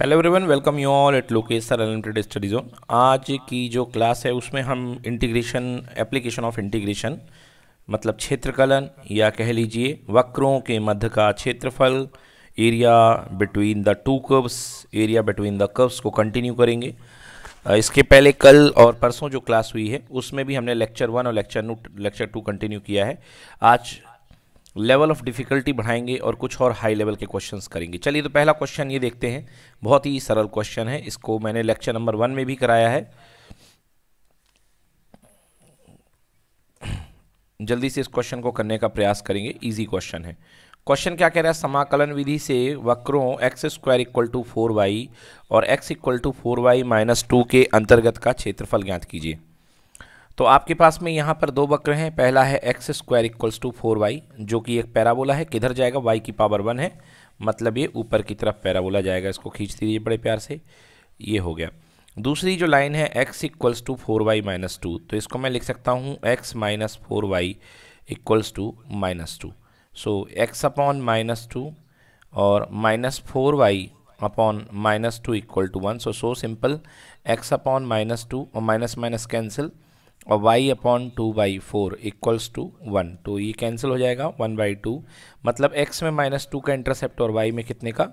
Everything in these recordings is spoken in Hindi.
Hello everyone welcome you all at location unlimited study zone आज की जो क्लास है उसमें हम इंटीग्रेशन एप्लीकेशन ऑफ इंटीग्रेशन मतलब क्षेत्रकलन या कह लीजिए वक्रों के मध्य का क्षेत्रफल area between the two curves area between the curves को कंटिन्यू करेंगे इसके पहले कल और परसों जो क्लास हुई है उसमें भी हमने लेक्चर वन और लेक्चर लेक्चर टू कंटिन्यू किया है आज लेवल ऑफ डिफ़िकल्टी बढ़ाएंगे और कुछ और हाई लेवल के क्वेश्चंस करेंगे चलिए तो पहला क्वेश्चन ये देखते हैं बहुत ही सरल क्वेश्चन है इसको मैंने लेक्चर नंबर वन में भी कराया है जल्दी से इस क्वेश्चन को करने का प्रयास करेंगे इजी क्वेश्चन है क्वेश्चन क्या कह रहा है समाकलन विधि से वक्रों x square equal to four y और x equal to four y minus two के अंतर्गत का क्षेत्रफल ज्ञात कीजिए तो आपके पास में यहाँ पर दो वक्र हैं पहला है x square equals to four y जो कि एक पैराबोला है किधर जाएगा वाई की पावर वन है मतलब ये ऊपर की तरफ पैराबोला जाएगा इसको खींचती रहिए बड़े प्यार से ये हो गया दूसरी जो लाइन है x equals to four y minus two तो इसको मैं लिख सकता हूँ x minus four y equals to minus two so x upon minus two और minus four y upon minus two equal to one so so simple x upon minus two और माइनस माइनस कैंसिल और y upon two by four equals to one तो ये कैंसिल हो जाएगा वन बाई टू मतलब x में माइनस टू का इंटरसेप्ट और y में कितने का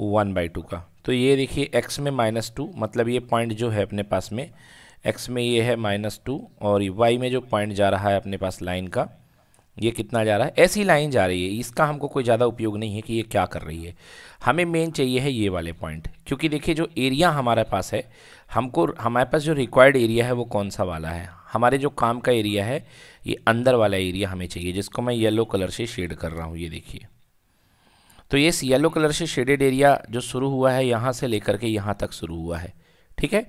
वन बाई टू का तो ये देखिए x में माइनस टू मतलब ये पॉइंट जो है अपने पास में x में ये है माइनस टू और y में जो पॉइंट जा रहा है अपने पास लाइन का ये कितना जा रहा है ऐसी लाइन जा रही है इसका हमको कोई ज़्यादा उपयोग नहीं है कि ये क्या कर रही है हमें मेन चाहिए है ये वाले पॉइंट क्योंकि देखिए जो एरिया हमारे पास है हमको हमारे पास जो रिक्वायर्ड एरिया है वो कौन सा वाला है हमारे जो काम का एरिया है ये अंदर वाला एरिया हमें चाहिए जिसको मैं येलो कलर से शेड कर रहा हूँ ये देखिए तो ये येलो कलर से शेडेड एरिया जो शुरू हुआ है यहाँ से लेकर के यहाँ तक शुरू हुआ है ठीक है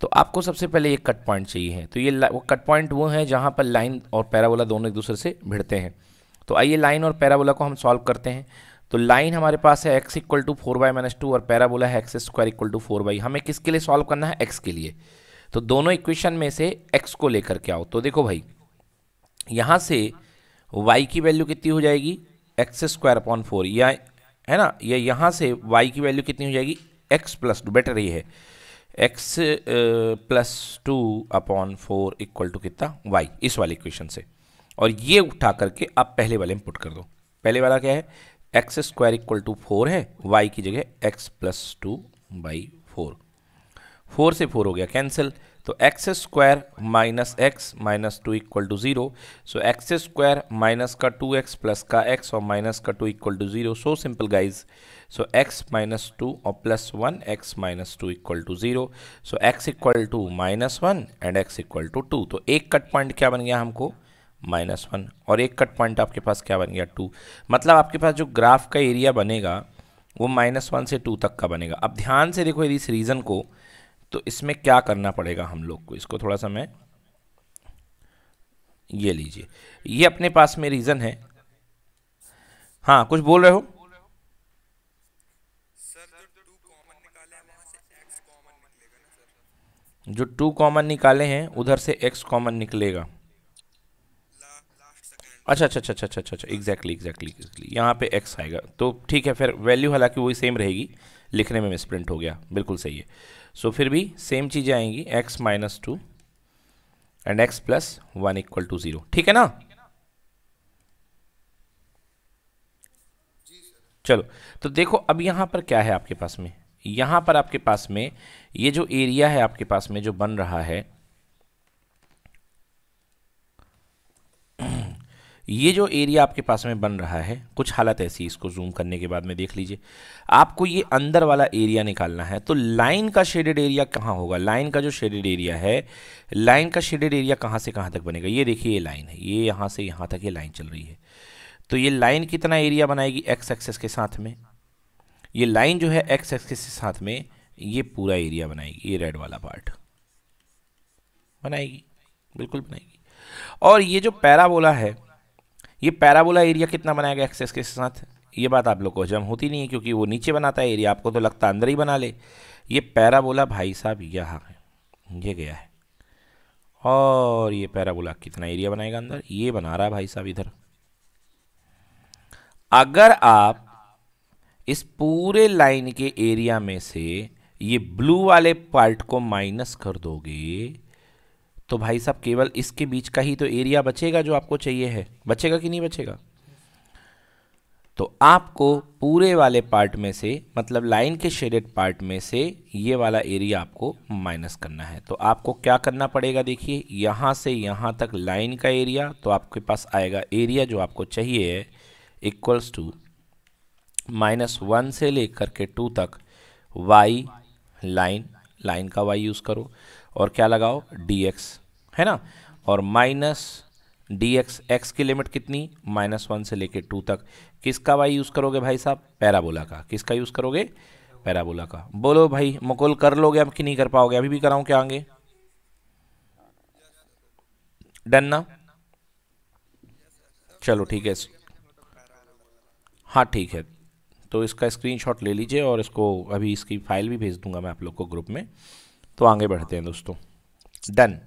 तो आपको सबसे पहले एक कट पॉइंट चाहिए तो ये वो कट पॉइंट वो है जहाँ पर लाइन और पैराबोला दोनों एक दूसरे से भिड़ते हैं तो आइए लाइन और पैराबोला को हम सॉल्व करते हैं तो लाइन हमारे पास है x equal to four by minus two और पैराबोला है x square equal to four by हमें किसके लिए सॉल्व करना है एक्स के लिए तो दोनों इक्वेशन में से एक्स को लेकर के आओ तो देखो भाई यहाँ से वाई की वैल्यू कितनी हो जाएगी एक्स स्क्वायर अपॉन फोर या है ना या यहाँ से वाई की वैल्यू कितनी हो जाएगी एक्स प्लस टू बेटर ये है x plus two upon four equal to कितना वाई इस वाले इक्वेशन से और ये उठा करके आप पहले वाले में पुट कर दो पहले वाला क्या है x square equal to four है वाई की जगह x plus two by four four से फोर हो गया कैंसिल तो x square minus x minus two equal to zero so x square minus का टू एक्स प्लस का एक्स और माइनस का two equal to zero so simple guys so x minus two और plus one x minus two equal to zero so x equal to minus one and x equal to two तो एक कट पॉइंट क्या बन गया हमको माइनस वन और एक कट पॉइंट आपके पास क्या बन गया टू मतलब आपके पास जो ग्राफ का एरिया बनेगा वो माइनस वन से टू तक का बनेगा अब ध्यान से देखो यदि इस रीज़न को तो इसमें क्या करना पड़ेगा हम लोग को इसको थोड़ा सा मैं ये लीजिए ये अपने पास में रीज़न है हाँ कुछ बोल रहे हो जो टू कॉमन निकाले हैं उधर से एक्स कॉमन निकलेगा अच्छा अच्छा अच्छा अच्छा अच्छा अच्छा एग्जैक्टली एग्जैक्टली एग्जैक्टली यहाँ पे एक्स आएगा तो ठीक है फिर वैल्यू हालांकि वही सेम रहेगी लिखने में मिसप्रिंट हो गया बिल्कुल सही है सो so, फिर भी सेम चीज़ें आएंगी x minus two and x plus one equal to zero ठीक है ना चलो तो देखो अब यहाँ पर क्या है आपके पास में यहाँ पर आपके पास में ये जो एरिया है आपके पास में जो बन रहा है ये जो एरिया आपके पास में बन रहा है कुछ हालत ऐसी इसको जूम करने के बाद में देख लीजिए आपको ये अंदर वाला एरिया निकालना है तो लाइन का शेडेड एरिया कहाँ होगा लाइन का जो शेडेड एरिया है लाइन का शेडेड एरिया कहाँ से कहाँ तक बनेगा ये देखिए ये लाइन है ये यहाँ से यहाँ तक ये लाइन चल रही है तो ये लाइन कितना एरिया बनाएगी एक्स एक्सेस के साथ में ये लाइन जो है एक्स एक्सेस के साथ में ये पूरा एरिया बनाएगी ये रेड वाला पार्ट बनाएगी बिल्कुल बनाएगी और ये जो पैराबोला है ये पैराबोला एरिया कितना बनाया गया एक्सेस के साथ ये बात आप लोग को हजम होती नहीं है क्योंकि वो नीचे बनाता है एरिया आपको तो लगता अंदर ही बना ले ये पैराबोला भाई साहब यहाँ है ये गया है और ये पैराबोला कितना एरिया बनाएगा अंदर ये बना रहा है भाई साहब इधर अगर आप इस पूरे लाइन के एरिया में से ये ब्लू वाले पार्ट को माइनस कर दोगे तो भाई साहब केवल इसके बीच का ही तो एरिया बचेगा जो आपको चाहिए है बचेगा कि नहीं बचेगा तो आपको पूरे वाले पार्ट में से मतलब लाइन के शेडेड पार्ट में से ये वाला एरिया आपको माइनस करना है तो आपको क्या करना पड़ेगा देखिए यहाँ से यहाँ तक लाइन का एरिया तो आपके पास आएगा एरिया जो आपको चाहिए है इक्वल्स टू माइनस वन से लेकर के टू तक वाई लाइन लाइन का वाई यूज़ करो और क्या लगाओ डी एक्स है ना और माइनस डी एक्स एक्स की लिमिट कितनी माइनस वन से लेके टू तक किसका वाई यूज़ करोगे भाई साहब पैराबोला का किसका यूज़ करोगे पैराबोला का बोलो भाई मकोल कर लोगे अब कि नहीं कर पाओगे अभी भी कराऊँ क्या आगे डन ना चलो ठीक है हाँ ठीक है तो इसका स्क्रीनशॉट ले लीजिए और इसको अभी इसकी फ़ाइल भी भेज दूंगा मैं आप लोग को ग्रुप में तो आगे बढ़ते हैं दोस्तों डन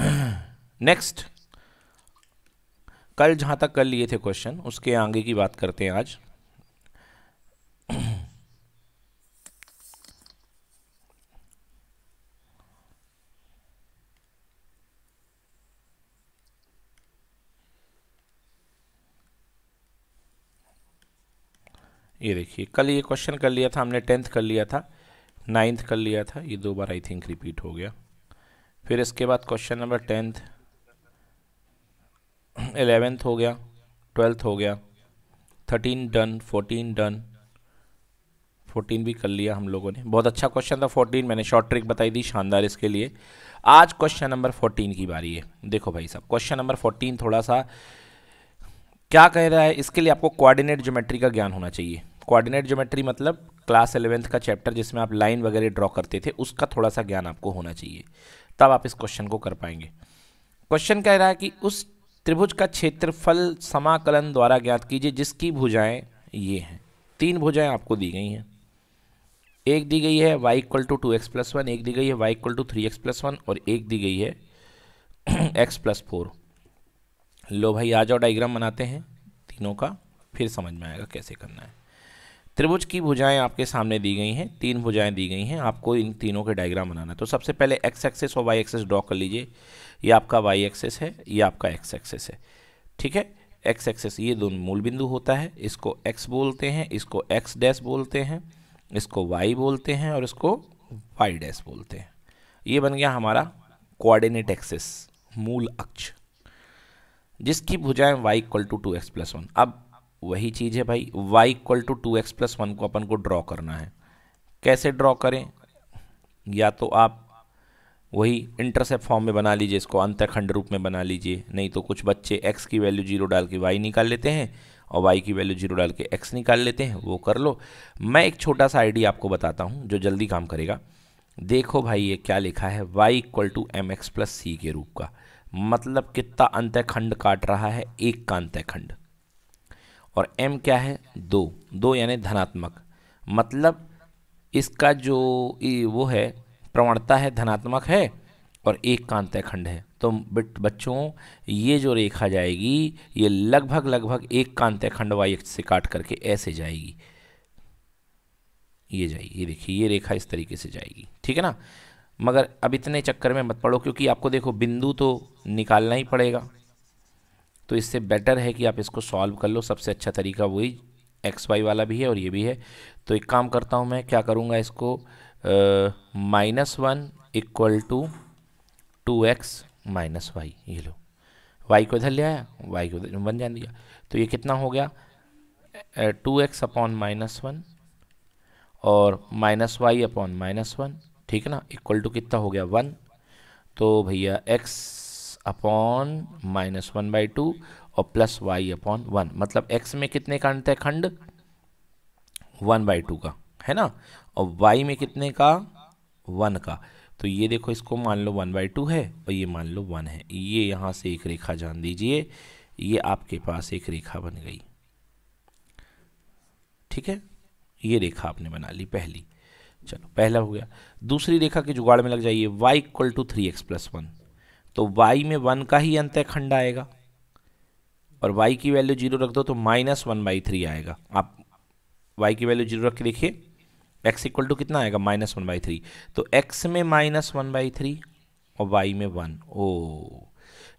नेक्स्ट कल जहां तक कर लिए थे क्वेश्चन उसके आगे की बात करते हैं आज ये देखिए कल ये क्वेश्चन कर लिया था हमने टेंथ कर लिया था नाइन्थ कर लिया था ये दो बार आई थिंक रिपीट हो गया फिर इसके बाद क्वेश्चन नंबर टेंथ एलेवेंथ हो गया ट्वेल्थ हो गया thirteen done fourteen done fourteen भी कर लिया हम लोगों ने बहुत अच्छा क्वेश्चन था फोर्टीन मैंने शॉर्ट ट्रिक बताई थी शानदार इसके लिए आज क्वेश्चन नंबर फोर्टीन की बारी है देखो भाई साहब क्वेश्चन नंबर फोर्टीन थोड़ा सा क्या कह रहा है इसके लिए आपको कोऑर्डिनेट ज्योमेट्री का ज्ञान होना चाहिए कोऑर्डिनेट ज्योमेट्री मतलब क्लास एलेवेंथ का चैप्टर जिसमें आप लाइन वगैरह ड्रॉ करते थे उसका थोड़ा सा ज्ञान आपको होना चाहिए तब आप इस क्वेश्चन को कर पाएंगे क्वेश्चन कह रहा है कि उस त्रिभुज का क्षेत्रफल समाकलन द्वारा ज्ञात कीजिए जिसकी भुजाएं ये हैं तीन भुजाएं आपको दी गई हैं एक दी गई है y equal to two x plus one एक दी गई है y equal to three x plus one और एक दी गई है एक्स प्लस फोर लो भाई आ जाओ डाइग्राम बनाते हैं तीनों का फिर समझ में आएगा कैसे करना है त्रिभुज की भुजाएं आपके सामने दी गई हैं तीन भुजाएं दी गई हैं आपको इन तीनों के डायग्राम बनाना है तो सबसे पहले एक्स एक्सेस और वाई एक्सेस ड्रॉ कर लीजिए ये आपका वाई एक्सेस है ये आपका एक्स एक्सेस है ठीक है एक्स एक्सेस ये दोनों मूल बिंदु होता है इसको एक्स बोलते हैं इसको एक्स डैश बोलते हैं इसको वाई बोलते हैं और इसको वाई डैश बोलते हैं ये बन गया हमारा कोऑर्डिनेट एक्सेस मूल अक्ष जिसकी भुजाएं y equal to two x plus one अब वही चीज़ है भाई y equal to two x plus one को अपन को ड्रॉ करना है कैसे ड्रॉ करें या तो आप वही इंटरसेप्ट फॉर्म में बना लीजिए इसको अंतखंड रूप में बना लीजिए नहीं तो कुछ बच्चे x की वैल्यू जीरो डाल के y निकाल लेते हैं और y की वैल्यू जीरो डाल के x निकाल लेते हैं वो कर लो मैं एक छोटा सा आइडिया आपको बताता हूँ जो जल्दी काम करेगा देखो भाई ये क्या लिखा है y equal to m x plus c के रूप का मतलब कितना अंतखंड काट रहा है एक का अंतखंड और m क्या है दो दो यानी धनात्मक मतलब इसका जो वो है प्रवणता है धनात्मक है और एक कांतय खंड है तो बच्चों ये जो रेखा जाएगी ये लगभग लगभग एक कांतय खंड वाई से काट करके ऐसे जाएगी ये जाएगी ये देखिए ये रेखा इस तरीके से जाएगी ठीक है ना मगर अब इतने चक्कर में मत पड़ो क्योंकि आपको देखो बिंदु तो निकालना ही पड़ेगा तो इससे बेटर है कि आप इसको सॉल्व कर लो सबसे अच्छा तरीका वही एक्स वाई वाला भी है और ये भी है तो एक काम करता हूँ मैं क्या करूँगा इसको minus one equal to two x minus y ये लो वाई को इधर ले आया वाई को वन जान दिया तो ये कितना हो गया two x upon minus one और minus y upon minus one ठीक है ना इक्वल टू कितना हो गया वन तो भैया x upon minus one by two और प्लस वाई अपॉन वन मतलब एक्स में कितने का अंत है खंड वन बाई टू का है ना और वाई में कितने का वन का तो ये देखो इसको मान लो वन बाई टू है और ये मान लो वन है ये यहाँ से एक रेखा जान दीजिए ये आपके पास एक रेखा बन गई ठीक है ये रेखा आपने बना ली पहली चलो पहला हो गया दूसरी रेखा के जुगाड़ में लग जाइए y equal to three x plus one तो वाई में वन का ही अंत खंड आएगा और वाई की वैल्यू जीरो रख दो तो माइनस वन बाई थ्री आएगा आप वाई की वैल्यू जीरो रख के देखिए एक्स इक्वल टू कितना आएगा माइनस वन बाई थ्री तो x में माइनस वन बाई थ्री और वाई में वन ओ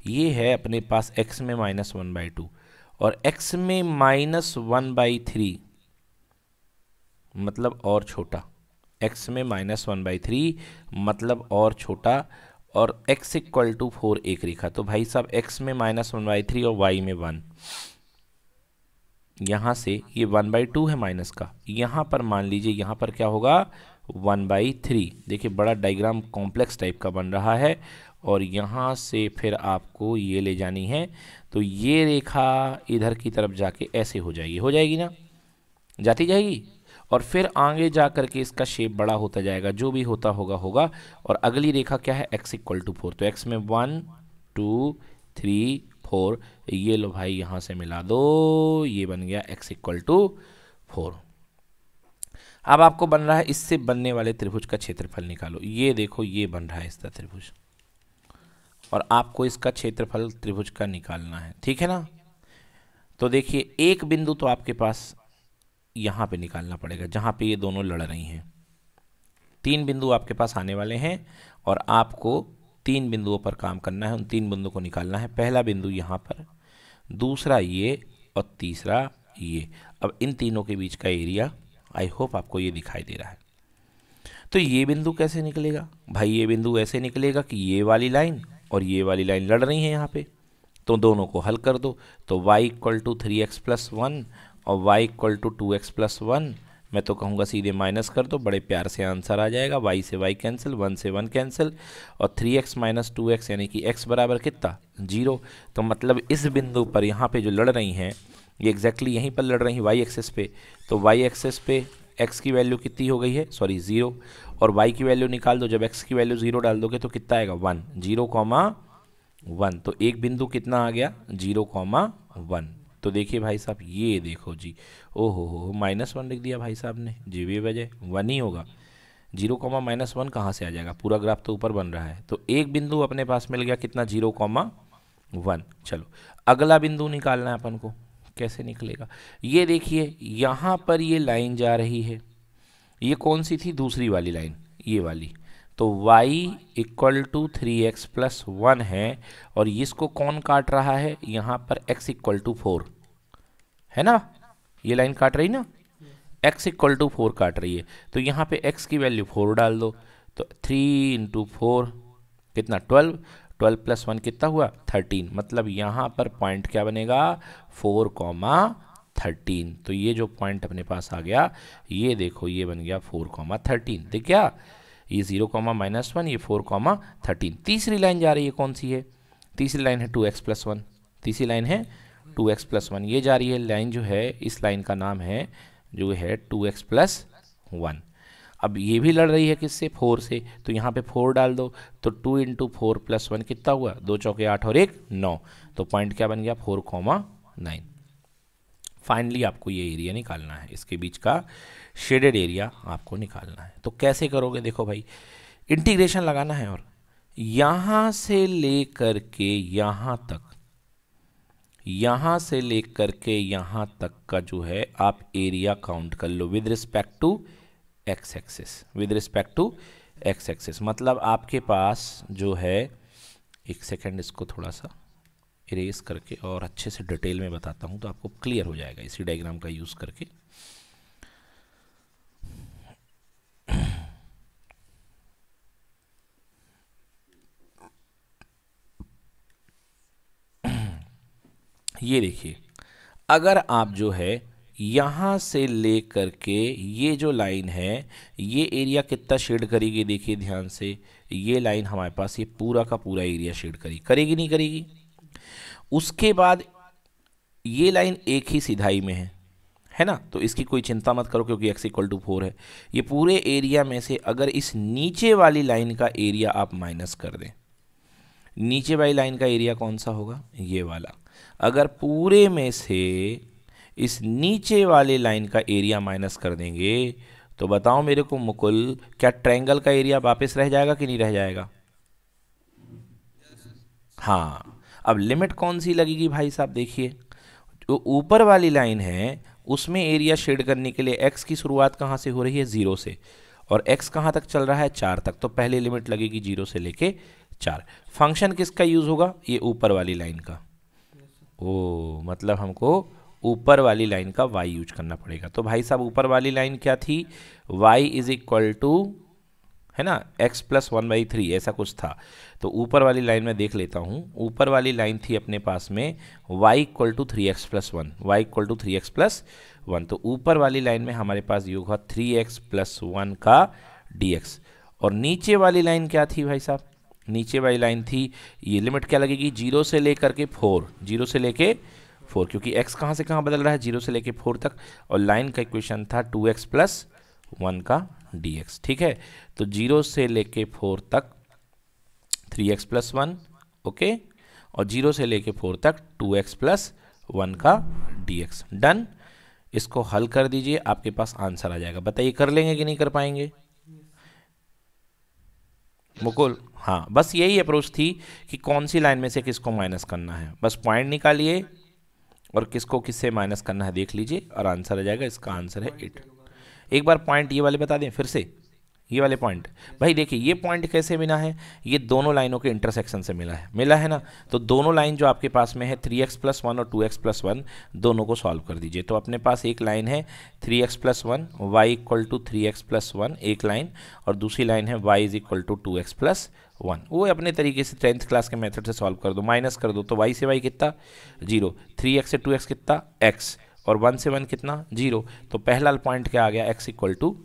ये है अपने पास एक्स में माइनस वन बाई टू और एक्स में माइनस वन बाई थ्री मतलब और छोटा एक्स में माइनस वन बाई थ्री मतलब और छोटा और x इक्वल टू फोर एक रेखा तो भाई साहब x में माइनस वन बाई थ्री और y में वन यहाँ से ये वन बाई टू है माइनस का यहाँ पर मान लीजिए यहाँ पर क्या होगा वन बाई थ्री देखिए बड़ा डायग्राम कॉम्प्लेक्स टाइप का बन रहा है और यहाँ से फिर आपको ये ले जानी है तो ये रेखा इधर की तरफ जाके ऐसे हो जाएगी हो जाएगी ना जाती जाएगी और फिर आगे जा कर के इसका शेप बड़ा होता जाएगा जो भी होता होगा होगा और अगली रेखा क्या है एक्स इक्वल टू फोर तो एक्स में वन टू थ्री फोर ये लो भाई यहाँ से मिला दो ये बन गया एक्स इक्वल टू फोर अब आपको बन रहा है इससे बनने वाले त्रिभुज का क्षेत्रफल निकालो ये देखो ये बन रहा है इसका त्रिभुज और आपको इसका क्षेत्रफल त्रिभुज का निकालना है ठीक है ना तो देखिए एक बिंदु तो आपके पास यहाँ पे निकालना पड़ेगा जहाँ पे ये दोनों लड़ रही हैं तीन बिंदु आपके पास आने वाले हैं और आपको तीन बिंदुओं पर काम करना है उन तीन बिंदुओं को निकालना है पहला बिंदु यहाँ पर दूसरा ये और तीसरा ये अब इन तीनों के बीच का एरिया आई होप आपको ये दिखाई दे रहा है तो ये बिंदु कैसे निकलेगा भाई ये बिंदु ऐसे निकलेगा कि ये वाली लाइन और ये वाली लाइन लड़ रही है यहाँ पे तो दोनों को हल कर दो तो y equal to three x plus one और y equal to two x plus one मैं तो कहूँगा सीधे माइनस कर दो बड़े प्यार से आंसर आ जाएगा y से y कैंसिल वन से वन कैंसिल और three x minus two x यानी कि x बराबर कितना जीरो तो मतलब इस बिंदु पर यहाँ पे जो लड़ रही हैं ये एग्जैक्टली यहीं पर लड़ रही हैं y एक्सेस पे तो वाई एक्सेस पे एक्स की वैल्यू कितनी हो गई है सॉरी ज़ीरो और वाई की वैल्यू निकाल दो जब एक्स की वैल्यू ज़ीरो डाल दोगे तो कितना आएगा वन जीरो कॉमा वन तो एक बिंदु कितना आ गया जीरो कॉमा वन तो देखिए भाई साहब ये देखो जी ओ हो माइनस वन लिख दिया भाई साहब ने जी बी वजह वन ही होगा जीरो कॉमा माइनस वन कहाँ से आ जाएगा पूरा ग्राफ तो ऊपर बन रहा है तो एक बिंदु अपने पास मिल गया कितना जीरो कॉमा वन चलो अगला बिंदु निकालना है अपन को कैसे निकलेगा ये देखिए यहाँ पर ये लाइन जा रही है ये कौन सी थी दूसरी वाली लाइन ये वाली तो y equal to three x plus one है और इसको कौन काट रहा है यहाँ पर x इक्वल टू फोर है ना ये लाइन काट रही ना x इक्वल टू फोर काट रही है तो यहाँ पे x की वैल्यू फोर डाल दो तो थ्री इंटू फोर कितना ट्वेल्व ट्वेल्व प्लस वन कितना हुआ थर्टीन मतलब यहाँ पर पॉइंट क्या बनेगा फोर कॉमा थर्टीन तो ये जो पॉइंट अपने पास आ गया ये देखो ये बन गया फोर कॉमा थर्टीन देख गया ये जीरो कॉमा माइनस वन ये फोर कॉमा थर्टीन तीसरी लाइन जा रही है कौन सी है तीसरी लाइन है टू एक्स प्लस वन तीसरी लाइन है टू एक्स प्लस वन ये जा रही है लाइन जो है इस लाइन का नाम है जो है टू एक्स प्लस वन अब ये भी लड़ रही है किससे फोर से तो यहाँ पे फोर डाल दो तो two into four plus one कितना हुआ दो चौके आठ और एक नौ तो पॉइंट क्या बन गया फोर कॉमा नाइन फाइनली आपको ये एरिया निकालना है इसके बीच का शेडेड एरिया आपको निकालना है तो कैसे करोगे देखो भाई इंटीग्रेशन लगाना है और यहाँ से लेकर के यहाँ तक यहाँ से लेकर के यहाँ तक का जो है आप एरिया काउंट कर लो with respect to x axis with respect to x axis मतलब आपके पास जो है एक सेकेंड इसको थोड़ा सा इरेज करके और अच्छे से डिटेल में बताता हूँ तो आपको क्लियर हो जाएगा इसी डायग्राम का यूज़ करके ये देखिए अगर आप जो है यहाँ से ले कर के ये जो लाइन है ये एरिया कितना शेड करेगी देखिए ध्यान से ये लाइन हमारे पास ये पूरा का पूरा एरिया शेड करेगी करेगी नहीं करेगी उसके बाद ये लाइन एक ही सिधाई में है है ना तो इसकी कोई चिंता मत करो क्योंकि एक्स इक्वल टू फोर है ये पूरे एरिया में से अगर इस नीचे वाली लाइन का एरिया आप माइनस कर दें नीचे वाली लाइन का एरिया कौन सा होगा ये वाला अगर पूरे में से इस नीचे वाले लाइन का एरिया माइनस कर देंगे तो बताओ मेरे को मुकुल क्या ट्रायंगल का एरिया वापस रह जाएगा कि नहीं रह जाएगा हाँ अब लिमिट कौन सी लगेगी भाई साहब देखिए जो ऊपर वाली लाइन है उसमें एरिया शेड करने के लिए एक्स की शुरुआत कहाँ से हो रही है ज़ीरो से और एक्स कहाँ तक चल रहा है चार तक तो पहले लिमिट लगेगी जीरो से लेके चार फंक्शन किसका यूज़ होगा ये ऊपर वाली लाइन का ओ मतलब हमको ऊपर वाली लाइन का y यूज करना पड़ेगा तो भाई साहब ऊपर वाली लाइन क्या थी y इज इक्वल टू है ना x plus one by three ऐसा कुछ था तो ऊपर वाली लाइन में देख लेता हूँ ऊपर वाली लाइन थी अपने पास में y equal to three x plus one y equal to three x plus one तो ऊपर वाली लाइन में हमारे पास ये हुआ थ्री एक्स प्लस वन का dx और नीचे वाली लाइन क्या थी भाई साहब नीचे वाली लाइन थी ये लिमिट क्या लगेगी जीरो से लेकर के फोर जीरो से लेके फोर क्योंकि एक्स कहाँ से कहाँ बदल रहा है जीरो से लेके फोर तक और लाइन का इक्वेशन था टू एक्स प्लस वन का डी एक्स ठीक है तो जीरो से लेके फोर तक three x plus one okay और जीरो से लेके फोर तक टू एक्स प्लस वन का डी एक्स डन इसको हल कर दीजिए आपके पास आंसर आ जाएगा बताइए कर लेंगे कि नहीं कर पाएंगे मुकुल हाँ बस यही अप्रोच थी कि कौन सी लाइन में से किसको माइनस करना है बस पॉइंट निकालिए और किसको किससे माइनस करना है देख लीजिए और आंसर आ जाएगा इसका आंसर है एट एक बार पॉइंट ये वाले बता दें फिर से ये वाले पॉइंट भाई देखिए ये पॉइंट कैसे मिला है ये दोनों लाइनों के इंटरसेक्शन से मिला है मिला है ना तो दोनों लाइन जो आपके पास में है थ्री एक्स प्लस वन और टू एक्स प्लस वन दोनों को सॉल्व कर दीजिए तो अपने पास एक लाइन है three x plus one y equal to three x plus one एक लाइन और दूसरी लाइन है y is equal to two x plus one वो अपने तरीके से टेंथ क्लास के मेथड से सॉल्व कर दो माइनस कर दो तो वाई से वाई कितना जीरो थ्री एक्स से टू एक्स कितना एक्स और वन से वन कितना जीरो तो पहला पॉइंट क्या आ गया एक्स इक्वल टू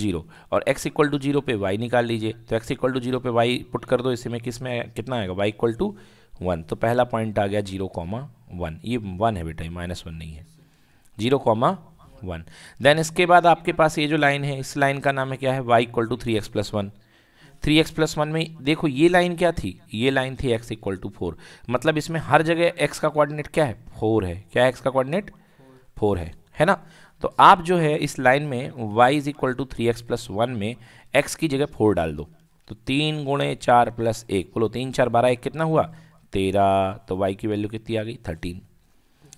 जीरो और एक्स इक्वल टू जीरो पे वाई निकाल लीजिए तो एक्स इक्वल टू जीरो पे वाई पुट कर दो इसमें किस में कितना आएगा वाई इक्वल टू वन तो पहला पॉइंट आ गया जीरो कॉमा वन ये वन है बेटा ये माइनस वन नहीं है जीरो कॉमा वन देन इसके बाद आपके पास ये जो लाइन है इस लाइन का नाम है क्या है y equal to three x plus one three x plus one में देखो ये लाइन क्या थी ये लाइन थी एक्स इक्वल टू फोर मतलब इसमें हर जगह एक्स का कोऑर्डिनेट क्या है फोर है क्या एक्स का कोऑर्डिनेट फोर है है ना तो आप जो है इस लाइन में y is equal to three x plus one में x की जगह फोर डाल दो तो तीन गुणे चार प्लस एक बोलो तीन चार बारह एक कितना हुआ तेरह तो y की वैल्यू कितनी आ गई थर्टीन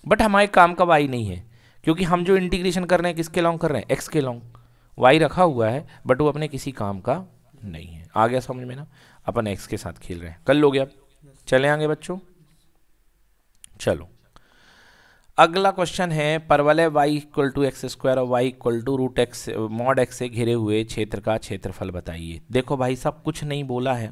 बट हमारे काम का y नहीं है क्योंकि हम जो इंटीग्रेशन कर रहे हैं किसके लॉन्ग कर रहे हैं x के लॉन्ग y रखा हुआ है बट वो अपने किसी काम का नहीं है आ गया समझ में ना अपन x के साथ खेल रहे हैं कल लोगे आप चले आगे बच्चों चलो अगला क्वेश्चन है परवलय y equal to x square और y equal to root x mod x से घिरे हुए क्षेत्र का क्षेत्रफल बताइए देखो भाई साहब कुछ नहीं बोला है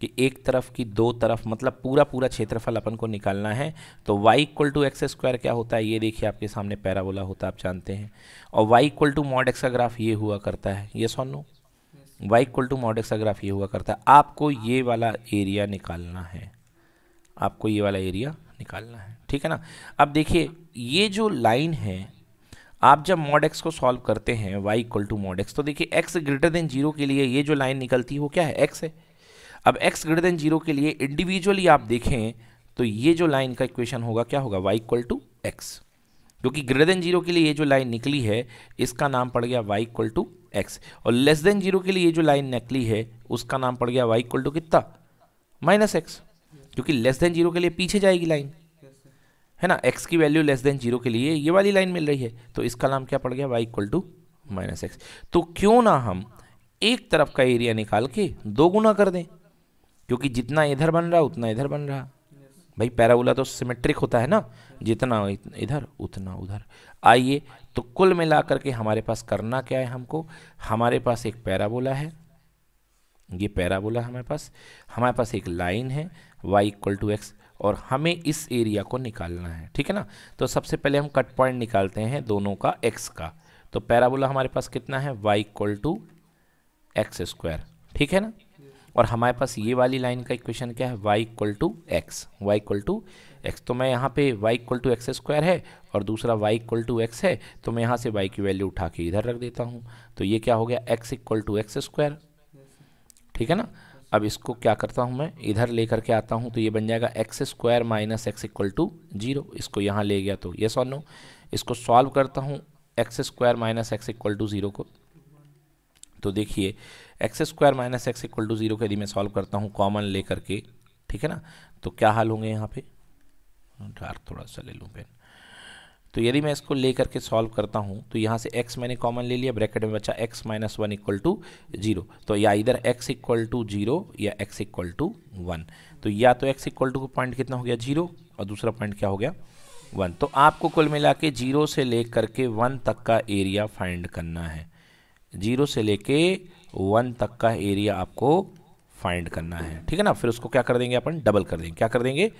कि एक तरफ की दो तरफ मतलब पूरा पूरा क्षेत्रफल अपन को निकालना है तो y equal to x square क्या होता है ये देखिए आपके सामने पैराबोला होता है आप जानते हैं और y equal to mod x का ग्राफ ये हुआ करता है ये so now y equal to mod x का ग्राफ ये हुआ करता है आपको ये वाला एरिया निकालना है आपको ये वाला एरिया निकालना है ठीक है ना अब देखिए ये जो लाइन है आप जब मॉड एक्स को सॉल्व करते हैं y equal to mod x तो देखिए एक्स ग्रेटर देन जीरो के लिए ये जो लाइन निकलती है वो क्या है एक्स है अब एक्स ग्रेटर देन जीरो के लिए इंडिविजुअली आप देखें तो ये जो लाइन का इक्वेशन होगा क्या होगा वाई इक्वल टू एक्स क्योंकि ग्रेटर देन जीरो के लिए ये जो लाइन निकली है इसका नाम पड़ गया वाई इक्वल टू एक्स और लेस देन जीरो के लिए ये जो लाइन निकली है उसका नाम पड़ गया वाई इक्वल टू कितना माइनस एक्स क्योंकि लेस देन जीरो के लिए पीछे जाएगी लाइन है ना एक्स की वैल्यू लेस देन जीरो के लिए ये वाली लाइन मिल रही है तो इसका नाम क्या पड़ गया y equal to minus x तो क्यों ना हम एक तरफ का एरिया निकाल के दो गुना कर दें क्योंकि जितना इधर बन रहा उतना इधर बन रहा भाई पैराबोला तो सिमेट्रिक होता है ना जितना इधर उतना उधर आइए तो कुल मिला करके हमारे पास करना क्या है हमको हमारे पास एक पैराबोला है ये पैराबोला हमारे पास हमारे पास एक लाइन है y इक्वल टू एक्स और हमें इस एरिया को निकालना है ठीक है ना तो सबसे पहले हम कट पॉइंट निकालते हैं दोनों का x का तो पैराबोला हमारे पास कितना है y equal to x square ठीक है ना और हमारे पास ये वाली लाइन का इक्वेशन क्या है y equal to x y equal to x तो मैं यहाँ पे y equal to x square है और दूसरा वाई इक्वल टू एक्स है तो मैं यहाँ से वाई की वैल्यू उठा के इधर रख देता हूँ तो ये क्या हो गया x equal to x square ठीक है ना अब इसको क्या करता हूँ मैं इधर लेकर के आता हूँ तो ये बन जाएगा x square minus x equal to zero इसको यहाँ ले गया तो ये और नो इसको सॉल्व करता हूँ x square minus x equal to zero को तो देखिए x square minus x equal to zero को यदि मैं सॉल्व करता हूँ कॉमन ले करके ठीक है ना तो क्या हाल होंगे यहाँ पे डार्क थोड़ा सा ले लूँ पेन तो यदि मैं इसको ले करके सॉल्व करता हूँ तो यहाँ से x मैंने कॉमन ले लिया ब्रैकेट में बचा x minus one equal to zero तो या इधर x इक्वल टू जीरो या x इक्वल टू वन तो या तो x इक्वल टू पॉइंट कितना हो गया जीरो और दूसरा पॉइंट क्या हो गया वन तो आपको कुल मिला के जीरो से ले करके वन तक का एरिया फाइंड करना है जीरो से लेके वन तक का एरिया आपको फाइंड करना है ठीक है ना फिर उसको क्या कर देंगे अपन डबल कर देंगे क्या कर देंगे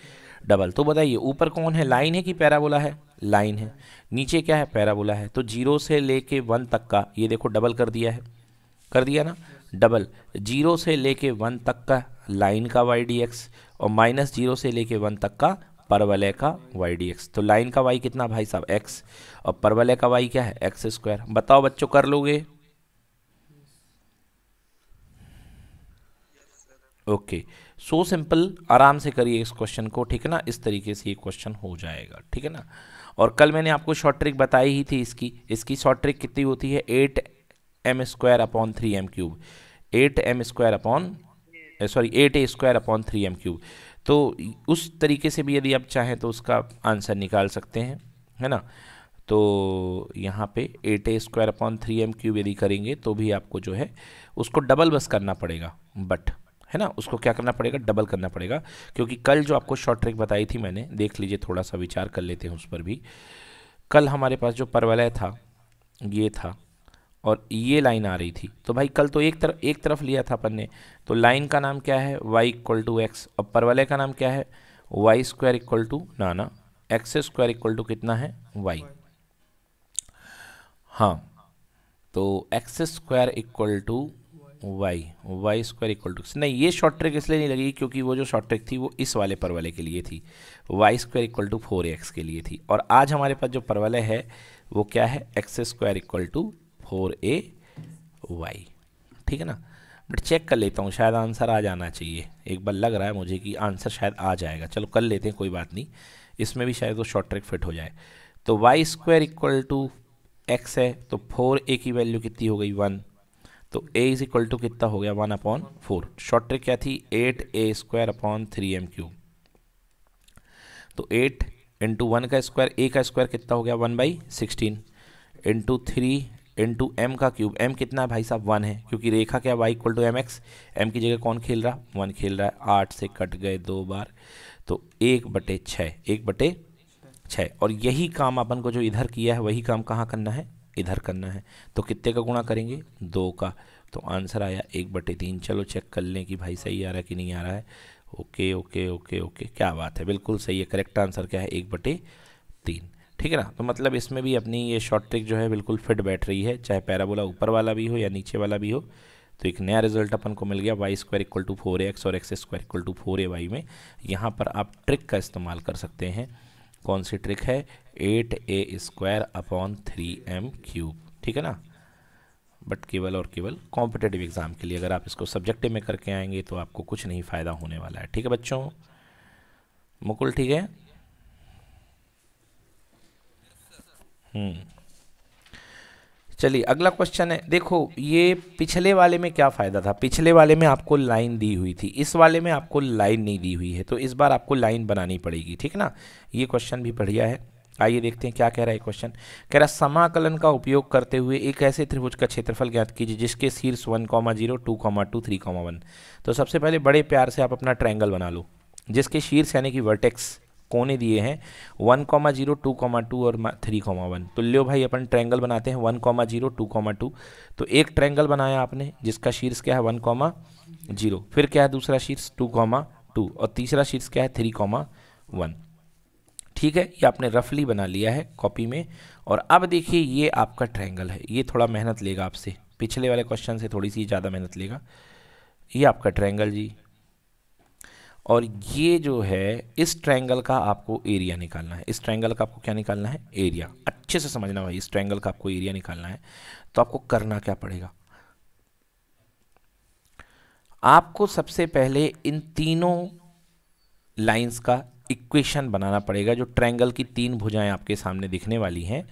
डबल तो बताइए ऊपर कौन है लाइन है कि पैराबोला है लाइन है नीचे क्या है पैराबोला है तो जीरो से ले वन तक का ये देखो डबल कर दिया है कर दिया ना डबल जीरो से ले वन तक का लाइन का वाई डी एक्स और माइनस जीरो से ले वन तक का परवलय का वाई डी एक्स तो लाइन का वाई कितना भाई साहब एक्स और परवलय का वाई क्या है एक्स स्क्वायर बताओ बच्चों कर लोगे ओके okay. सो सिंपल आराम से करिए इस क्वेश्चन को ठीक है ना इस तरीके से ये क्वेश्चन हो जाएगा ठीक है ना और कल मैंने आपको शॉर्ट ट्रिक बताई ही थी इसकी इसकी शॉर्ट ट्रिक कितनी होती है eight m square upon three m cube eight m square upon sorry eight a square upon three m cube तो उस तरीके से भी यदि आप चाहें तो उसका आंसर निकाल सकते हैं है ना तो यहाँ पे eight a square upon three m cube यदि करेंगे तो भी आपको जो है उसको डबल बस करना पड़ेगा बट है ना उसको क्या करना पड़ेगा डबल करना पड़ेगा क्योंकि कल जो आपको शॉर्ट ट्रिक बताई थी मैंने देख लीजिए थोड़ा सा विचार कर लेते हैं उस पर भी कल हमारे पास जो परवलय था ये था और ये लाइन आ रही थी तो भाई कल तो एक तरफ एक तरफ लिया था अपन ने तो लाइन का नाम क्या है y इक्वल टू एक्स और परवलय का नाम क्या है वाई स्क्वायर इक्वल टू नाना एक्स स्क्वायर इक्वल टू कितना है वाई हाँ तो x square equal to y y square equal to नहीं ये शॉर्ट ट्रिक इसलिए नहीं लगी क्योंकि वो जो शॉर्ट ट्रिक थी वो इस वाले परवले के लिए थी y square equal to four x के लिए थी और आज हमारे पास जो परवलय है वो क्या है x square equal to four a y ठीक है ना बट चेक कर लेता हूँ शायद आंसर आ जाना चाहिए एक बार लग रहा है मुझे कि आंसर शायद आ जाएगा चलो कर लेते हैं कोई बात नहीं इसमें भी शायद वो शॉर्ट ट्रिक फिट हो जाए तो y square equal to x है तो फोर ए की वैल्यू कितनी हो गई वन तो a इज इक्वल टू कितना हो गया one upon four short trick क्या थी eight a square upon three m cube तो एट इंटू वन का स्क्वायर ए का स्क्वायर कितना हो गया one by sixteen into three into m का क्यूब एम कितना है भाई साहब वन है क्योंकि रेखा क्या y equal to m x m की जगह कौन खेल रहा वन खेल रहा है आठ से कट गए दो बार तो एक बटे छः एक बटे छः और यही काम अपन को जो इधर किया है वही काम कहाँ करना है इधर करना है तो कितने का गुणा करेंगे दो का तो आंसर आया एक बटे तीन चलो चेक कर लें कि भाई सही आ रहा है कि नहीं आ रहा है ओके ओके ओके ओके क्या बात है बिल्कुल सही है करेक्ट आंसर क्या है एक बटे तीन ठीक है ना तो मतलब इसमें भी अपनी ये शॉर्ट ट्रिक जो है बिल्कुल फिट बैठ रही है चाहे पैराबोला ऊपर वाला भी हो या नीचे वाला भी हो तो एक नया रिजल्ट अपन को मिल गया y square equal to four x और x square equal to four a y में यहाँ पर आप ट्रिक का इस्तेमाल कर सकते हैं कौन सी ट्रिक है eight a square upon three m cube ठीक है ना बट केवल और केवल कॉम्पिटेटिव एग्ज़ाम के लिए अगर आप इसको सब्जेक्टिव में करके आएंगे तो आपको कुछ नहीं फ़ायदा होने वाला है ठीक है बच्चों मुकुल ठीक है हम्म चलिए अगला क्वेश्चन है देखो ये पिछले वाले में क्या फ़ायदा था पिछले वाले में आपको लाइन दी हुई थी इस वाले में आपको लाइन नहीं दी हुई है तो इस बार आपको लाइन बनानी पड़ेगी ठीक ना ये क्वेश्चन भी बढ़िया है आइए देखते हैं क्या कह रहा है क्वेश्चन कह रहा समाकलन का उपयोग करते हुए एक ऐसे त्रिभुज का क्षेत्रफल ज्ञात कीजिए जिसके शीर्ष one comma zero two comma two three comma one तो सबसे पहले बड़े प्यार से आप अपना ट्रायंगल बना लो जिसके शीर्ष यानी कि वर्टेक्स कोने दिए हैं one comma zero two comma two और थ्री कॉमा वन तो लो भाई अपन ट्रैंगल बनाते हैं one comma zero two comma two तो एक ट्रैंगल बनाया आपने जिसका शीर्ष क्या है वन कॉमा जीरो फिर क्या है दूसरा शीर्ष टू कॉमा टू और तीसरा शीर्ष क्या है थ्री कॉमा वन ठीक है ये आपने रफली बना लिया है कॉपी में और अब देखिए ये आपका ट्रैंगल है ये थोड़ा मेहनत लेगा आपसे पिछले वाले क्वेश्चन से थोड़ी सी ज़्यादा मेहनत लेगा ये आपका ट्रैंगल जी और ये जो है इस ट्रायंगल का आपको एरिया निकालना है इस ट्रायंगल का आपको क्या निकालना है एरिया अच्छे से समझना भाई इस ट्रायंगल का आपको एरिया निकालना है तो आपको करना क्या पड़ेगा आपको सबसे पहले इन तीनों लाइंस का इक्वेशन बनाना पड़ेगा जो ट्रायंगल की तीन भुजाएं आपके सामने दिखने वाली हैं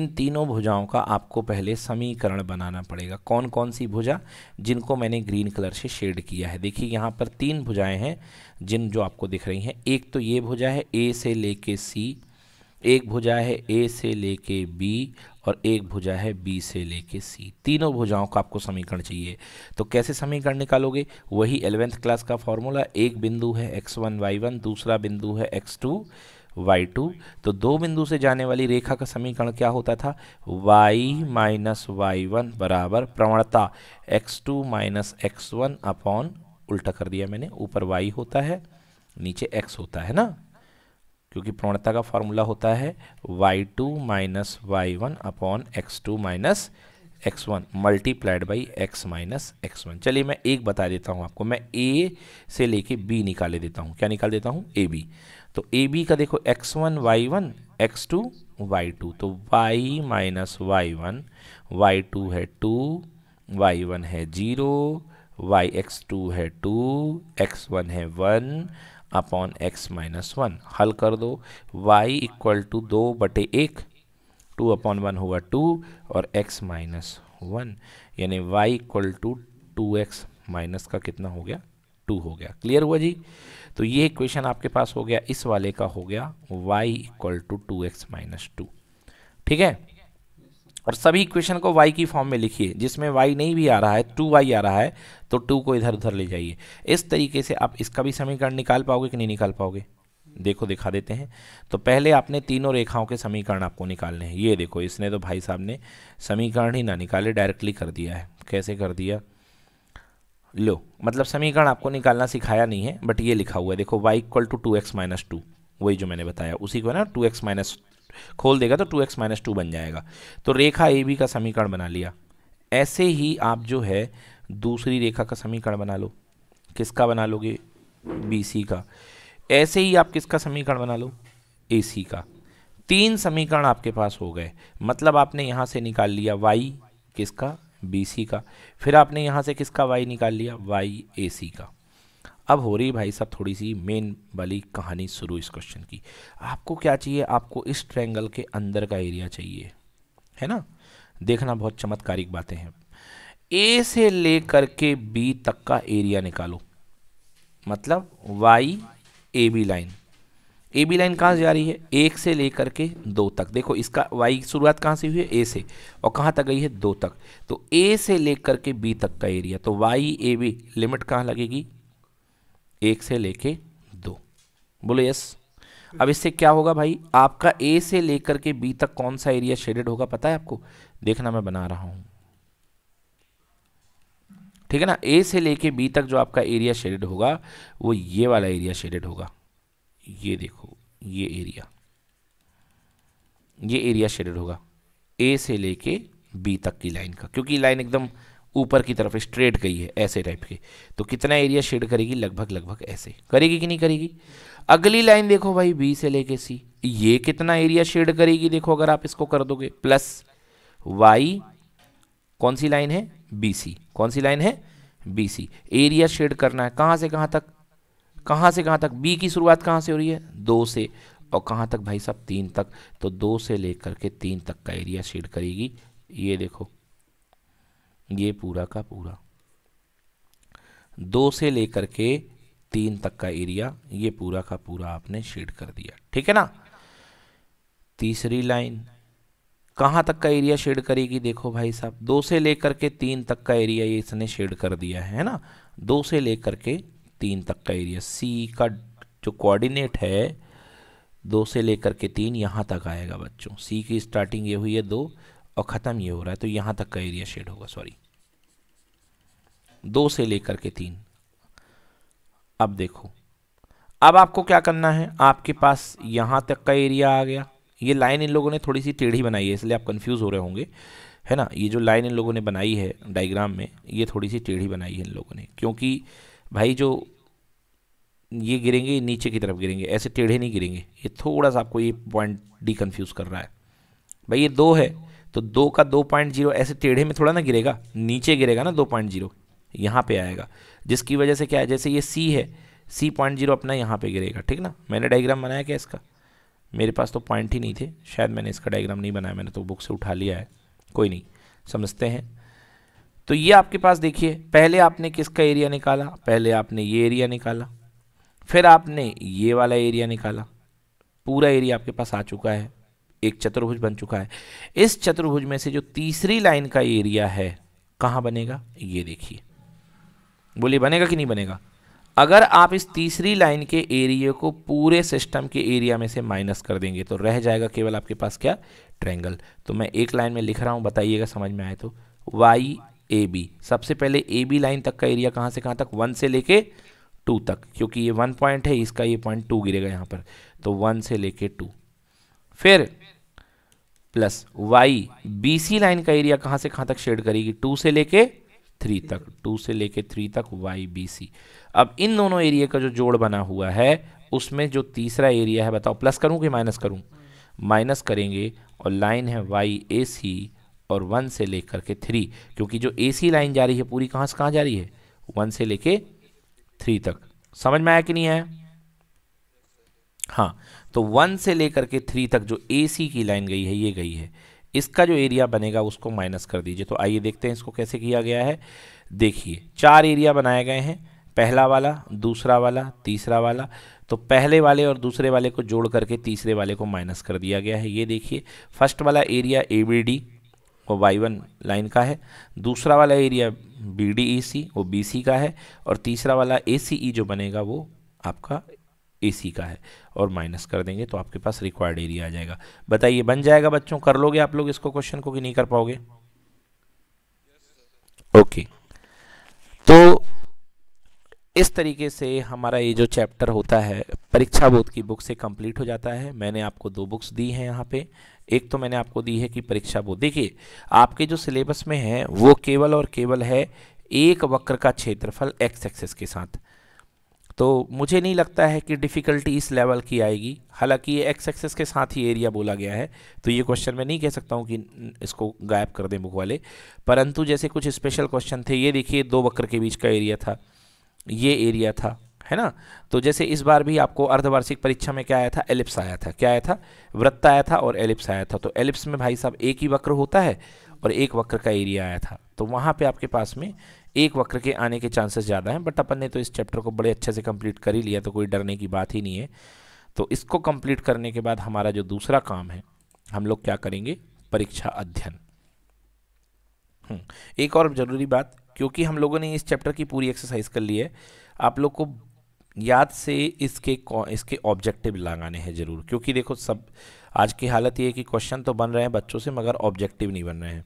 इन तीनों भुजाओं का आपको पहले समीकरण बनाना पड़ेगा कौन कौन सी भुजा जिनको मैंने ग्रीन कलर से शेड किया है देखिए यहाँ पर तीन भुजाएं हैं जिन जो आपको दिख रही हैं एक तो ये भुजा है ए से लेके सी एक भुजा है ए से लेके बी और एक भुजा है बी से लेके सी तीनों भुजाओं का आपको समीकरण चाहिए तो कैसे समीकरण निकालोगे वही एलेवेंथ क्लास का फॉर्मूला एक बिंदु है एक्स वन वाई वन दूसरा बिंदु है एक्स टू वाई टू तो दो बिंदु से जाने वाली रेखा का समीकरण क्या होता था वाई माइनस वाई वन बराबर प्रवणता x two minus x one upon उल्टा कर दिया मैंने ऊपर वाई होता है नीचे एक्स होता है ना क्योंकि प्रवणता का फॉर्मूला होता है y two minus y one upon x two minus x one multiplied by x minus x one चलिए मैं एक बता देता हूँ आपको मैं ए से लेके बी निकाले देता हूँ क्या निकाल देता हूँ ए बी तो ए बी का देखो x one y one x two y two तो y minus y one y two है टू वाई वन है जीरो वाई एक्स टू है टू एक्स वन है one upon x minus one हल कर दो वाई इक्वल टू दो बटे एक टू अपॉन वन हुआ टू और एक्स माइनस वन यानी y equal to two x minus का कितना हो गया टू हो गया क्लियर हुआ जी तो ये इक्वेशन आपके पास हो गया इस वाले का हो गया y equal to two x minus two ठीक है और सभी इक्वेशन को y की फॉर्म में लिखिए जिसमें y नहीं भी आ रहा है टू वाई आ रहा है तो टू को इधर उधर ले जाइए इस तरीके से आप इसका भी समीकरण निकाल पाओगे कि नहीं निकाल पाओगे देखो दिखा देते हैं तो पहले आपने तीनों रेखाओं के समीकरण आपको निकालने हैं ये देखो इसने तो भाई साहब ने समीकरण ही ना निकाले डायरेक्टली कर दिया है कैसे कर दिया लो मतलब समीकरण आपको निकालना सिखाया नहीं है बट ये लिखा हुआ है देखो y equal to two x minus two वही जो मैंने बताया उसी को है ना टू एक्स माइनस खोल देगा तो टू एक्स माइनस टू बन जाएगा तो रेखा ए बी का समीकरण बना लिया ऐसे ही आप जो है दूसरी रेखा का समीकरण बना लो किसका बना लोगे बी सी का ऐसे ही आप किसका समीकरण बना लो ए सी का तीन समीकरण आपके पास हो गए मतलब आपने यहाँ से निकाल लिया वाई किसका बी सी का फिर आपने यहाँ से किसका वाई निकाल लिया वाई ए सी का अब हो रही भाई साहब थोड़ी सी मेन वाली कहानी शुरू इस क्वेश्चन की आपको क्या चाहिए आपको इस ट्रैंगल के अंदर का एरिया चाहिए है ना देखना बहुत चमत्कारिक बातें हैं ए से लेकर के बी तक का एरिया निकालो मतलब y A B line A B line कहाँ से जा रही है एक से लेकर के दो तक देखो इसका वाई की शुरुआत कहाँ से हुई है ए से और कहाँ तक गई है दो तक तो ए से लेकर के बी तक का एरिया तो वाई ए बी लिमिट कहाँ लगेगी एक से लेके दो बोलो यस अब इससे क्या होगा भाई आपका ए से लेकर के बी तक कौन सा एरिया शेडेड होगा पता है आपको देखना मैं बना रहा हूं ठीक है ना ए से लेके बी तक जो आपका एरिया शेडेड होगा वो ये वाला एरिया शेडेड होगा ये देखो ये एरिया ये एरिया शेडेड होगा ए से लेके बी तक की लाइन का क्योंकि लाइन एकदम ऊपर की तरफ स्ट्रेट गई है ऐसे टाइप की तो कितना एरिया शेड करेगी लगभग लगभग ऐसे करेगी कि नहीं करेगी अगली लाइन देखो भाई बी से लेके सी ये कितना एरिया शेड करेगी देखो अगर आप इसको कर दोगे प्लस वाई कौन सी लाइन है बी सी कौन सी लाइन है बी सी एरिया शेड करना है कहाँ से कहाँ तक कहाँ से कहाँ तक बी की शुरुआत कहाँ से हो रही है दो से और कहाँ तक भाई साहब तीन तक तो दो से लेकर के तीन तक का एरिया शेड करेगी ये देखो ये पूरा का पूरा दो से लेकर के तीन तक का एरिया ये पूरा का पूरा आपने शेड कर दिया ठीक है ना तीसरी लाइन कहाँ तक का एरिया शेड करेगी देखो भाई साहब दो से लेकर के तीन तक का एरिया ये इसने शेड कर दिया है ना दो से लेकर के तीन तक का एरिया सी का जो कोऑर्डिनेट है दो से लेकर के तीन यहाँ तक आएगा बच्चों सी की स्टार्टिंग ये हुई है दो और ख़त्म ये हो रहा है तो यहाँ तक का एरिया शेड होगा सॉरी दो से लेकर के तीन अब देखो अब आपको क्या करना है आपके पास यहाँ तक का एरिया आ गया ये लाइन इन लोगों ने थोड़ी सी टेढ़ी बनाई है इसलिए आप कंफ्यूज हो रहे होंगे है ना ये जो लाइन इन लोगों ने बनाई है डायग्राम में ये थोड़ी सी टेढ़ी बनाई है इन लोगों ने क्योंकि भाई जो ये गिरेंगे नीचे की तरफ गिरेंगे ऐसे टेढ़े नहीं गिरेंगे ये थोड़ा सा आपको ये पॉइंट डी कन्फ्यूज़ कर रहा है भाई ये दो है तो दो का दो पॉइंट जीरो ऐसे टेढ़े में थोड़ा ना गिरेगा नीचे गिरेगा ना दो पॉइंट जीरो यहाँ पर आएगा जिसकी वजह से क्या है जैसे ये सी है सी पॉइंट जीरो अपना यहाँ पर गिरेगा ठीक ना मैंने डाइग्राम बनाया क्या इसका मेरे पास तो पॉइंट ही नहीं थे शायद मैंने इसका डायग्राम नहीं बनाया मैंने तो बुक से उठा लिया है कोई नहीं समझते हैं तो ये आपके पास देखिए पहले आपने किसका एरिया निकाला पहले आपने ये एरिया निकाला फिर आपने ये वाला एरिया निकाला पूरा एरिया आपके पास आ चुका है एक चतुर्भुज बन चुका है इस चतुर्भुज में से जो तीसरी लाइन का एरिया है कहाँ बनेगा ये देखिए बोलिए बनेगा कि नहीं बनेगा अगर आप इस तीसरी लाइन के एरिया को पूरे सिस्टम के एरिया में से माइनस कर देंगे तो रह जाएगा केवल आपके पास क्या ट्रैंगल तो मैं एक लाइन में लिख रहा हूँ बताइएगा समझ में आए तो वाई ए बी सबसे पहले ए बी लाइन तक का एरिया कहाँ से कहाँ तक वन से लेके टू तक क्योंकि ये वन पॉइंट है इसका ये पॉइंट टू गिरेगा यहाँ पर तो वन से लेके टू फिर plus y B C line का एरिया कहाँ से कहाँ तक शेड करेगी टू से लेके थ्री तक टू से लेके थ्री तक वाई बी सी अब इन दोनों एरिया का जो जोड़ बना हुआ है उसमें जो तीसरा एरिया है बताओ प्लस करूँ कि माइनस करूँ माइनस करेंगे और लाइन है वाई ए सी और वन से लेकर के थ्री क्योंकि जो ए सी लाइन जा रही है पूरी कहाँ से कहाँ जा रही है वन से लेके थ्री तक समझ में आया कि नहीं आया हाँ तो वन से लेकर के थ्री तक जो ए सी की लाइन गई है ये गई है इसका जो एरिया बनेगा उसको माइनस कर दीजिए तो आइए देखते हैं इसको कैसे किया गया है देखिए चार एरिया बनाए गए हैं पहला वाला दूसरा वाला तीसरा वाला तो पहले वाले और दूसरे वाले को जोड़ करके तीसरे वाले को माइनस कर दिया गया है ये देखिए फर्स्ट वाला एरिया ए बी डी वो वाई वन लाइन का है दूसरा वाला area B D E C वो बी सी का है और तीसरा वाला ए सी ई जो बनेगा वो आपका एसी का है और माइनस कर देंगे तो आपके पास रिक्वायर्ड एरिया आ जाएगा बताइए बन जाएगा बच्चों कर लोगे आप लोग इसको क्वेश्चन को कि नहीं कर पाओगे ओके तो इस तरीके से हमारा ये जो चैप्टर होता है परीक्षा बोध की बुक से कंप्लीट हो जाता है मैंने आपको दो बुक्स दी हैं यहाँ पे एक तो मैंने आपको दी है कि परीक्षा बोध देखिए आपके जो सिलेबस में है वो केवल और केवल है एक वक्र का क्षेत्रफल एक्स एक्सेस के साथ तो मुझे नहीं लगता है कि डिफ़िकल्टी इस लेवल की आएगी हालांकि ये एक्स एक्सेस के साथ ही एरिया बोला गया है तो ये क्वेश्चन मैं नहीं कह सकता हूँ कि इसको गायब कर दें बुक वाले परंतु जैसे कुछ स्पेशल क्वेश्चन थे ये देखिए दो वक्र के बीच का एरिया था ये एरिया था है ना तो जैसे इस बार भी आपको अर्धवार्षिक परीक्षा में क्या आया था एलिप्स आया था क्या आया था वृत्त आया था और एलिप्स आया था तो एलिप्स में भाई साहब एक ही वक्र होता है और एक वक्र का एरिया आया था तो वहाँ पे आपके पास में एक वक्र के आने के चांसेस ज़्यादा हैं बट अपन ने तो इस चैप्टर को बड़े अच्छे से कंप्लीट कर ही लिया तो कोई डरने की बात ही नहीं है तो इसको कंप्लीट करने के बाद हमारा जो दूसरा काम है हम लोग क्या करेंगे परीक्षा अध्ययन हम्म, एक और ज़रूरी बात क्योंकि हम लोगों ने इस चैप्टर की पूरी एक्सरसाइज कर ली है आप लोग को याद से इसके इसके ऑब्जेक्टिव लगाने हैं ज़रूर क्योंकि देखो सब आज की हालत ये है कि क्वेश्चन तो बन रहे हैं बच्चों से मगर ऑब्जेक्टिव नहीं बन रहे हैं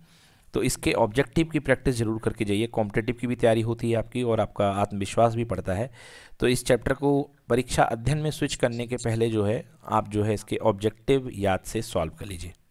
तो इसके ऑब्जेक्टिव की प्रैक्टिस जरूर करके जाइए कॉम्पिटेटिव की भी तैयारी होती है आपकी और आपका आत्मविश्वास भी पड़ता है तो इस चैप्टर को परीक्षा अध्ययन में स्विच करने के पहले जो है आप जो है इसके ऑब्जेक्टिव याद से सॉल्व कर लीजिए